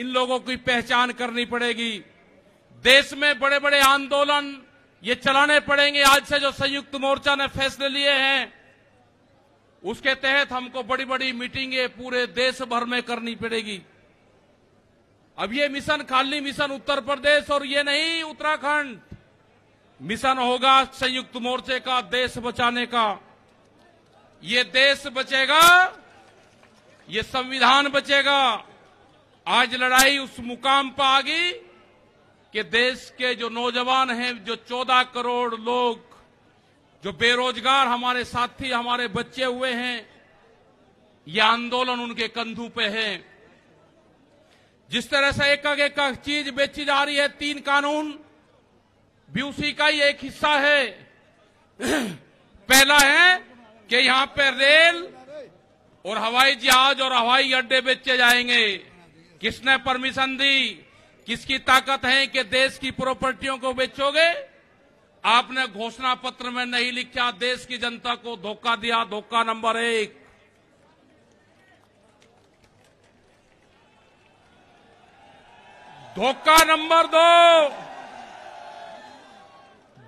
इन लोगों की पहचान करनी पड़ेगी देश में बड़े बड़े आंदोलन ये चलाने पड़ेंगे आज से जो संयुक्त मोर्चा ने फैसले लिए हैं उसके तहत हमको बड़ी बड़ी मीटिंगें पूरे देश भर में करनी पड़ेगी अब ये मिशन खाली मिशन उत्तर प्रदेश और ये नहीं उत्तराखंड मिशन होगा संयुक्त मोर्चे का देश बचाने का ये देश बचेगा ये संविधान बचेगा आज लड़ाई उस मुकाम पर आ गई कि देश के जो नौजवान हैं जो चौदह करोड़ लोग जो बेरोजगार हमारे साथी हमारे बच्चे हुए हैं यह आंदोलन उनके कंधों पे है जिस तरह से एक एक, एक चीज बेची जा रही है तीन कानून भी उसी का ही एक हिस्सा है पहला है कि यहां पर रेल और हवाई जहाज और हवाई अड्डे बेचे जाएंगे किसने परमिशन दी किसकी ताकत है कि देश की प्रॉपर्टियों को बेचोगे आपने घोषणा पत्र में नहीं लिखा देश की जनता को धोखा दिया धोखा नंबर एक धोखा नंबर दो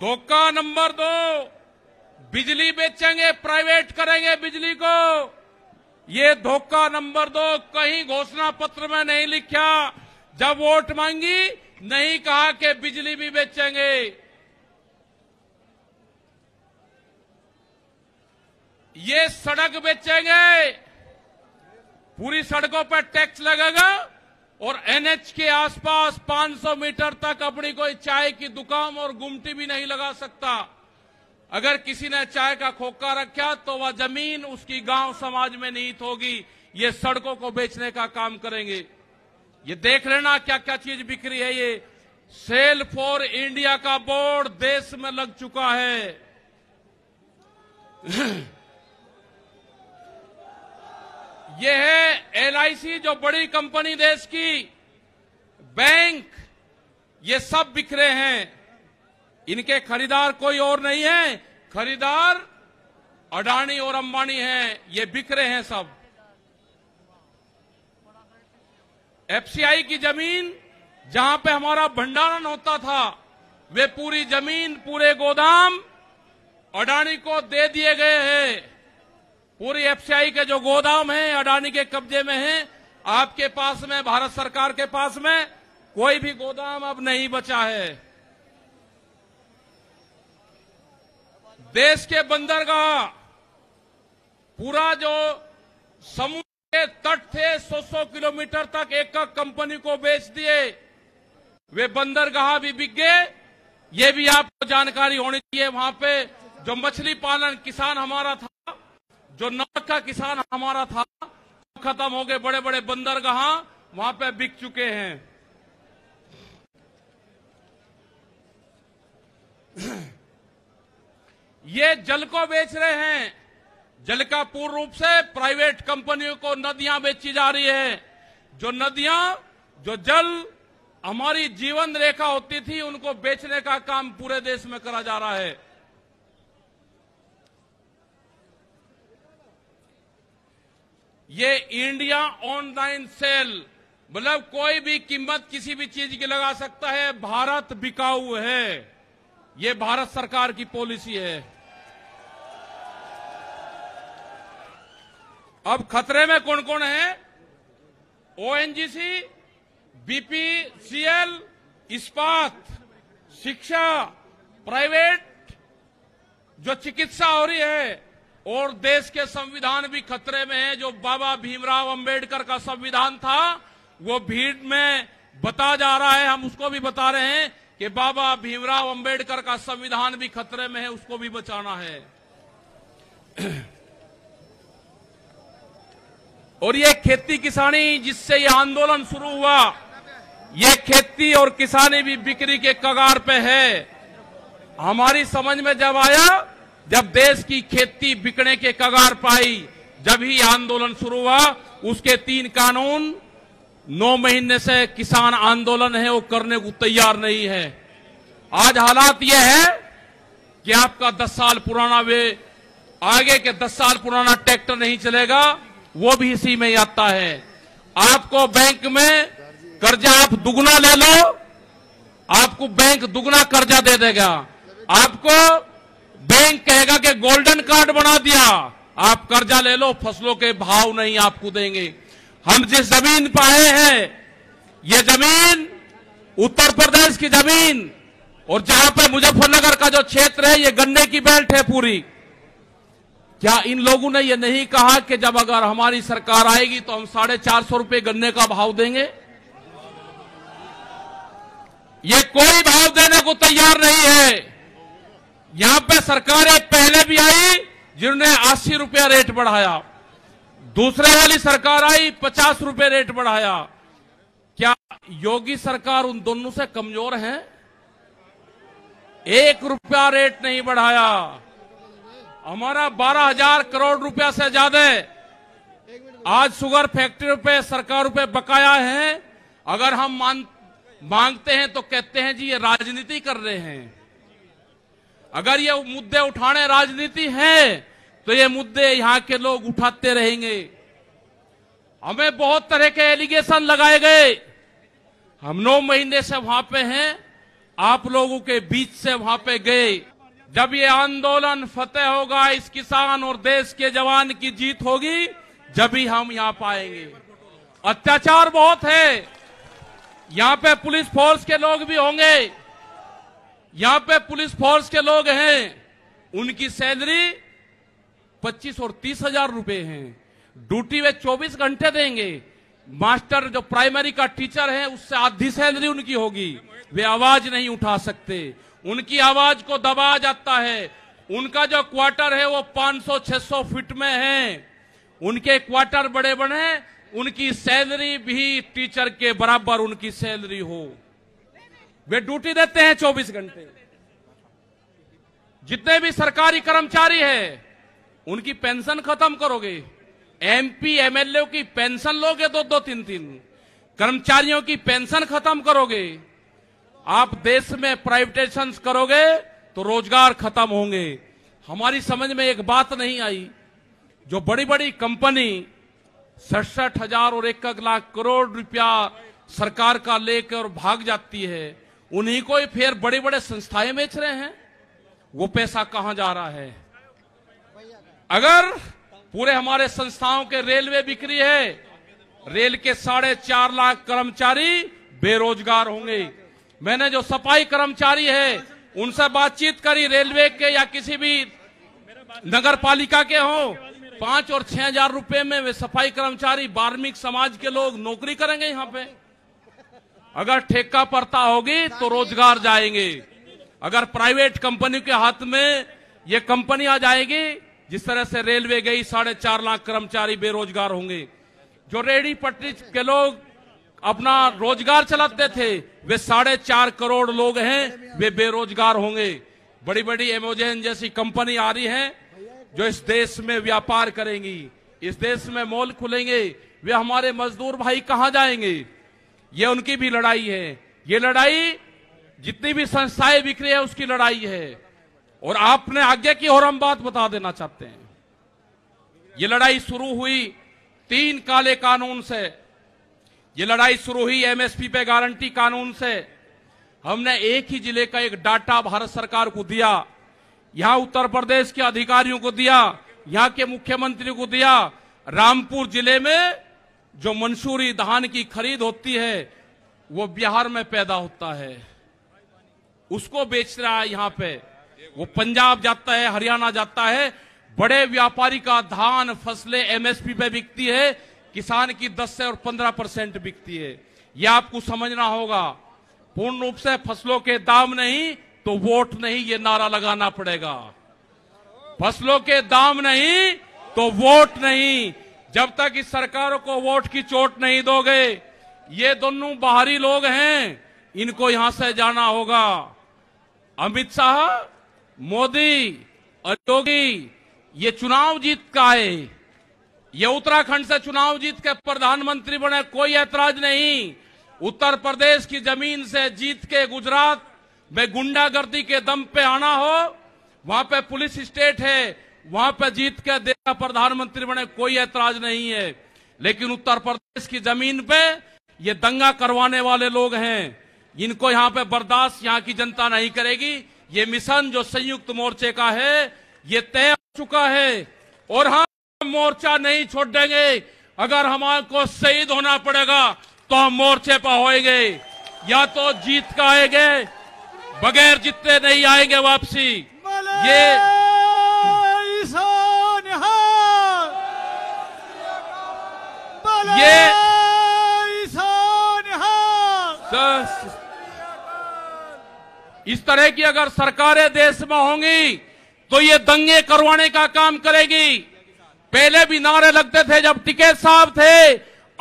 धोखा नंबर दो बिजली बेचेंगे प्राइवेट करेंगे बिजली को ये धोखा नंबर दो कहीं घोषणा पत्र में नहीं लिखा जब वोट मांगी नहीं कहा कि बिजली भी बेचेंगे ये सड़क बेचेंगे पूरी सड़कों पर टैक्स लगेगा और एनएच के आसपास 500 मीटर तक अपनी कोई चाय की दुकान और गुमटी भी नहीं लगा सकता अगर किसी ने चाय का खोखा रखा तो वह जमीन उसकी गांव समाज में निहित होगी ये सड़कों को बेचने का काम करेंगे ये देख लेना क्या क्या चीज बिक्री है ये सेल फॉर इंडिया का बोर्ड देश में लग चुका है ये है एलआईसी जो बड़ी कंपनी देश की बैंक ये सब बिखरे हैं इनके खरीदार कोई और नहीं है खरीदार अडानी और अंबानी हैं ये बिक रहे हैं सब एफसीआई की जमीन जहां पे हमारा भंडारण होता था वे पूरी जमीन पूरे गोदाम अडानी को दे दिए गए हैं पूरी एफसीआई के जो गोदाम है अडानी के कब्जे में है आपके पास में भारत सरकार के पास में कोई भी गोदाम अब नहीं बचा है देश के बंदरगाह पूरा जो समुद्र के तट थे 100-100 किलोमीटर तक एक एक कंपनी को बेच दिए वे बंदरगाह भी बिक गए ये भी आपको जानकारी होनी चाहिए वहां पे जो मछली पालन किसान हमारा था जो नमक का किसान हमारा था खत्म हो गए बड़े बड़े बंदरगाह वहां पे बिक चुके हैं ये जल को बेच रहे हैं जल का पूर्ण रूप से प्राइवेट कंपनियों को नदियां बेची जा रही है जो नदियां जो जल हमारी जीवन रेखा होती थी उनको बेचने का काम पूरे देश में करा जा रहा है ये इंडिया ऑनलाइन सेल मतलब कोई भी कीमत किसी भी चीज की लगा सकता है भारत बिकाऊ है ये भारत सरकार की पॉलिसी है अब खतरे में कौन कौन है ओएनजीसी बीपीसीएल इस्पात शिक्षा प्राइवेट जो चिकित्सा हो रही है और देश के संविधान भी खतरे में है जो बाबा भीमराव अंबेडकर का संविधान था वो भीड़ में बता जा रहा है हम उसको भी बता रहे हैं कि बाबा भीमराव अंबेडकर का संविधान भी खतरे में है उसको भी बचाना है और ये खेती किसानी जिससे ये आंदोलन शुरू हुआ ये खेती और किसानी भी बिक्री के कगार पे है हमारी समझ में जब आया जब देश की खेती बिकने के कगार पाई जब ही आंदोलन शुरू हुआ उसके तीन कानून नौ महीने से किसान आंदोलन है वो करने को तैयार नहीं है आज हालात यह है कि आपका दस साल पुराना वे आगे के दस साल पुराना ट्रैक्टर नहीं चलेगा वो भी इसी में आता है आपको बैंक में कर्जा आप दुगना ले लो आपको बैंक दुगना कर्जा दे देगा आपको बैंक कहेगा कि गोल्डन कार्ड बना दिया आप कर्जा ले लो फसलों के भाव नहीं आपको देंगे हम जिस जमीन पर आए हैं ये जमीन उत्तर प्रदेश की जमीन और जहां पर मुजफ्फरनगर का जो क्षेत्र है ये गन्ने की बेल्ट है पूरी क्या इन लोगों ने यह नहीं कहा कि जब अगर हमारी सरकार आएगी तो हम साढ़े चार सौ रुपये गन्ने का भाव देंगे ये कोई भाव देने को तैयार नहीं है यहां पर सरकारें पहले भी आई जिन्होंने अस्सी रुपया रेट बढ़ाया दूसरे वाली सरकार आई पचास रुपये रेट बढ़ाया क्या योगी सरकार उन दोनों से कमजोर है एक रुपया रेट नहीं बढ़ाया हमारा बारह हजार करोड़ रुपया से ज्यादा आज शुगर फैक्ट्री पे सरकार पे बकाया है अगर हम मान मांगते हैं तो कहते हैं जी ये राजनीति कर रहे हैं अगर ये मुद्दे उठाने राजनीति है तो ये मुद्दे यहाँ के लोग उठाते रहेंगे हमें बहुत तरह के एलिगेशन लगाए गए हम नौ महीने से वहां पे हैं आप लोगों के बीच से वहां पे गए जब ये आंदोलन फतेह होगा इस किसान और देश के जवान की जीत होगी जब ही हम यहां पाएंगे अत्याचार बहुत है यहां पे पुलिस फोर्स के लोग भी होंगे यहां पे पुलिस फोर्स के लोग हैं उनकी सैलरी 25 और तीस हजार रुपए है ड्यूटी वे 24 घंटे देंगे मास्टर जो प्राइमरी का टीचर है उससे आधी सैलरी उनकी होगी वे आवाज नहीं उठा सकते उनकी आवाज को दबा जाता है उनका जो क्वार्टर है वो 500-600 फीट में है उनके क्वार्टर बड़े बड़े उनकी सैलरी भी टीचर के बराबर उनकी सैलरी हो वे ड्यूटी देते हैं 24 घंटे जितने भी सरकारी कर्मचारी हैं उनकी पेंशन खत्म करोगे एमपी एमएलए की पेंशन लोगे दो दो तीन तीन कर्मचारियों की पेंशन खत्म करोगे आप देश में प्राइवेटेशन करोगे तो रोजगार खत्म होंगे हमारी समझ में एक बात नहीं आई जो बड़ी बड़ी कंपनी सड़सठ हजार और एक लाख करोड़ रुपया सरकार का लेकर भाग जाती है उन्हीं को ही फिर बड़े बड़े संस्थाएं बेच रहे हैं वो पैसा कहां जा रहा है अगर पूरे हमारे संस्थाओं के रेलवे बिक्री है रेल के साढ़े चार लाख कर्मचारी बेरोजगार होंगे मैंने जो सफाई कर्मचारी है उनसे बातचीत करी रेलवे के या किसी भी नगर पालिका के हों पांच और छह हजार रूपये में वे सफाई कर्मचारी बार्मिक समाज के लोग नौकरी करेंगे यहाँ पे अगर ठेका पड़ता होगी तो रोजगार जाएंगे अगर प्राइवेट कंपनी के हाथ में ये कंपनी आ जाएगी जिस तरह से रेलवे गई साढ़े चार लाख कर्मचारी बेरोजगार होंगे जो रेडी पटरी के लोग अपना रोजगार चलाते थे वे साढ़े चार करोड़ लोग हैं वे बेरोजगार होंगे बड़ी बड़ी एमोजेन जैसी कंपनी आ रही है जो इस देश में व्यापार करेंगी इस देश में मॉल खुलेंगे वे हमारे मजदूर भाई कहाँ जाएंगे ये उनकी भी लड़ाई है ये लड़ाई जितनी भी संस्थाएं बिक्री है उसकी लड़ाई है और आपने आज्ञा की और हम बात बता देना चाहते हैं ये लड़ाई शुरू हुई तीन काले कानून से ये लड़ाई शुरू हुई एमएसपी पे गारंटी कानून से हमने एक ही जिले का एक डाटा भारत सरकार को दिया यहां उत्तर प्रदेश के अधिकारियों को दिया यहां के मुख्यमंत्री को दिया रामपुर जिले में जो मंसूरी धान की खरीद होती है वो बिहार में पैदा होता है उसको बेच रहा है यहां पे वो पंजाब जाता है हरियाणा जाता है बड़े व्यापारी का धान फसलें एमएसपी पे बिकती है किसान की 10 से और 15 परसेंट बिकती है यह आपको समझना होगा पूर्ण रूप से फसलों के दाम नहीं तो वोट नहीं ये नारा लगाना पड़ेगा फसलों के दाम नहीं तो वोट नहीं जब तक इस सरकार को वोट की चोट नहीं दोगे ये दोनों बाहरी लोग हैं इनको यहां से जाना होगा अमित शाह मोदी और योगी ये चुनाव जीत का है ये उत्तराखंड से चुनाव जीत के प्रधानमंत्री बने कोई ऐतराज नहीं उत्तर प्रदेश की जमीन से जीत के गुजरात में गुंडागर्दी के दम पे आना हो वहां पे पुलिस स्टेट है वहां पे जीत के देश प्रधानमंत्री बने कोई ऐतराज नहीं है लेकिन उत्तर प्रदेश की जमीन पे ये दंगा करवाने वाले लोग हैं इनको यहाँ पे बर्दाश्त यहाँ की जनता नहीं करेगी ये मिशन जो संयुक्त मोर्चे का है ये तय हो चुका है और हाँ मोर्चा नहीं छोड़ देंगे अगर हमारे को शहीद होना पड़ेगा तो हम मोर्चे पर होएंगे या तो जीत का आएंगे बगैर जीतते नहीं आएंगे वापसी ये ये इस तरह की अगर सरकारें देश में होंगी तो ये दंगे करवाने का काम करेगी पहले भी नारे लगते थे जब टिकेत साहब थे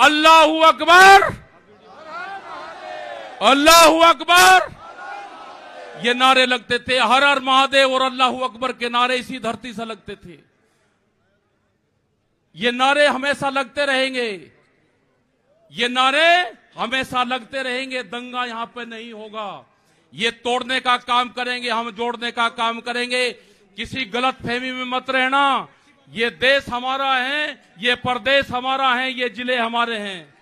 अल्लाह अकबर अल्लाह अकबर ये नारे लगते थे हर हर महादेव और अल्लाह अकबर के नारे इसी धरती से लगते थे ये नारे हमेशा लगते रहेंगे ये नारे हमेशा लगते रहेंगे दंगा यहां पर नहीं होगा ये तोड़ने का काम करेंगे हम जोड़ने का काम करेंगे किसी गलत फहमी में मत रहना ये देश हमारा है ये प्रदेश हमारा है ये जिले हमारे हैं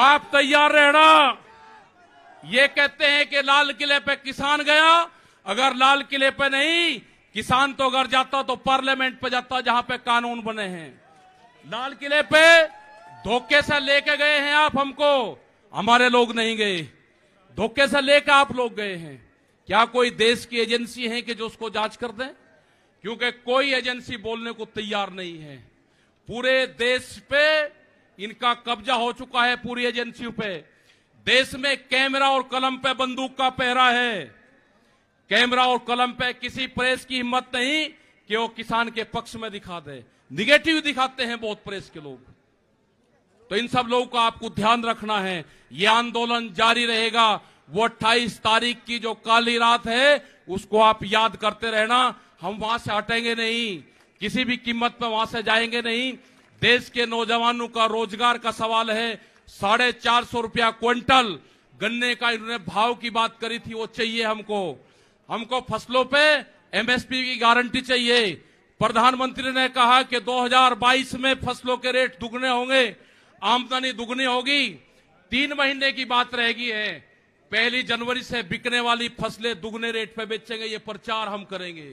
आप तैयार रहना ये कहते हैं कि लाल किले पे किसान गया अगर लाल किले पे नहीं किसान तो अगर जाता तो पार्लियामेंट पे जाता जहां पे कानून बने हैं लाल किले पे धोखे से लेके गए हैं आप हमको हमारे लोग नहीं गए धोखे से लेकर आप लोग गए हैं क्या कोई देश की एजेंसी है कि जो उसको जांच कर दे क्योंकि कोई एजेंसी बोलने को तैयार नहीं है पूरे देश पे इनका कब्जा हो चुका है पूरी एजेंसियों पे देश में कैमरा और कलम पे बंदूक का पहरा है कैमरा और कलम पे किसी प्रेस की हिम्मत नहीं कि वो किसान के पक्ष में दिखा दे निगेटिव दिखाते हैं बहुत प्रेस के लोग तो इन सब लोगों का आपको ध्यान रखना है यह आंदोलन जारी रहेगा वो अट्ठाईस तारीख की जो काली रात है उसको आप याद करते रहना हम वहां से हटेंगे नहीं किसी भी कीमत पर वहां से जाएंगे नहीं देश के नौजवानों का रोजगार का सवाल है साढ़े चार सौ रुपया क्विंटल गन्ने का इन्होंने भाव की बात करी थी वो चाहिए हमको हमको फसलों पे एमएसपी की गारंटी चाहिए प्रधानमंत्री ने कहा कि 2022 में फसलों के रेट दुगने होंगे आमदनी दुगनी होगी तीन महीने की बात रहेगी है पहली जनवरी से बिकने वाली फसलें दुगने रेट पे बेचेंगे ये प्रचार हम करेंगे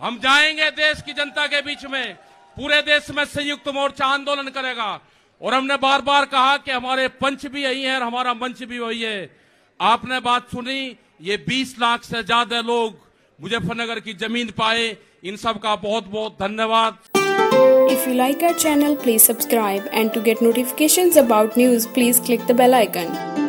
हम जाएंगे देश की जनता के बीच में पूरे देश में संयुक्त मोर्चा आंदोलन करेगा और हमने बार बार कहा कि हमारे पंच भी यही है और हमारा मंच भी वही है आपने बात सुनी ये 20 लाख से ज्यादा लोग मुजफ्फरनगर की जमीन पाए इन सब का बहुत बहुत धन्यवाद If you like our channel, please subscribe and to get notifications about news, please click the bell icon.